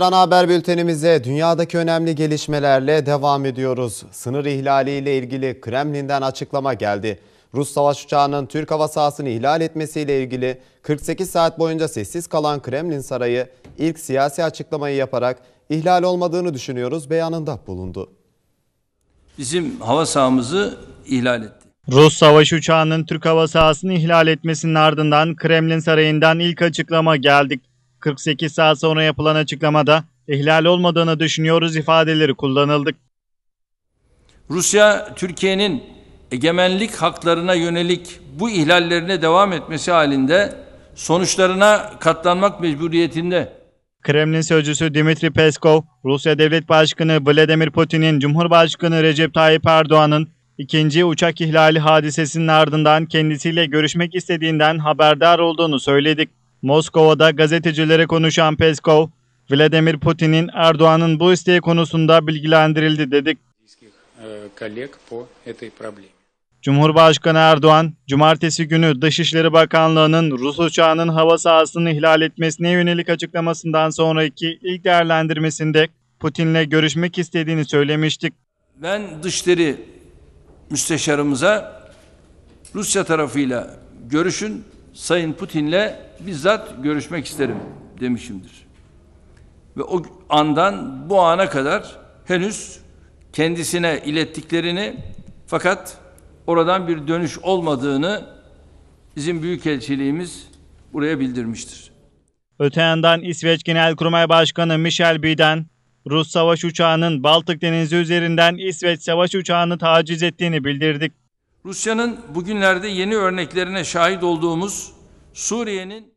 Ana haber bültenimize dünyadaki önemli gelişmelerle devam ediyoruz. Sınır ihlali ile ilgili Kremlin'den açıklama geldi. Rus savaş uçağının Türk hava sahasını ihlal etmesiyle ilgili 48 saat boyunca sessiz kalan Kremlin Sarayı ilk siyasi açıklamayı yaparak ihlal olmadığını düşünüyoruz beyanında bulundu. Bizim hava sahamızı ihlal etti. Rus savaş uçağının Türk hava sahasını ihlal etmesinin ardından Kremlin Sarayı'ndan ilk açıklama geldik. 48 saat sonra yapılan açıklamada ihlal olmadığını düşünüyoruz ifadeleri kullanıldı. Rusya Türkiye'nin egemenlik haklarına yönelik bu ihlallerine devam etmesi halinde sonuçlarına katlanmak mecburiyetinde. Kremlin sözcüsü Dimitri Peskov, Rusya Devlet Başkanı Vladimir Putin'in Cumhurbaşkanı Recep Tayyip Erdoğan'ın ikinci uçak ihlali hadisesinin ardından kendisiyle görüşmek istediğinden haberdar olduğunu söyledik. Moskova'da gazetecilere konuşan Peskov, Vladimir Putin'in Erdoğan'ın bu isteği konusunda bilgilendirildi dedik. Cumhurbaşkanı Erdoğan, cumartesi günü Dışişleri Bakanlığı'nın Rus uçağının hava sahasını ihlal etmesine yönelik açıklamasından sonraki ilk değerlendirmesinde Putin'le görüşmek istediğini söylemiştik. Ben dışişleri müsteşarımıza Rusya tarafıyla görüşün Sayın Putin'le bizzat görüşmek isterim demişimdir. Ve o andan bu ana kadar henüz kendisine ilettiklerini fakat oradan bir dönüş olmadığını bizim büyükelçiliğimiz buraya bildirmiştir. Öte yandan İsveç Genelkurmay Başkanı Michel Biden, Rus savaş uçağının Baltık Denizi üzerinden İsveç savaş uçağını taciz ettiğini bildirdik. Rusya'nın bugünlerde yeni örneklerine şahit olduğumuz Suriye'nin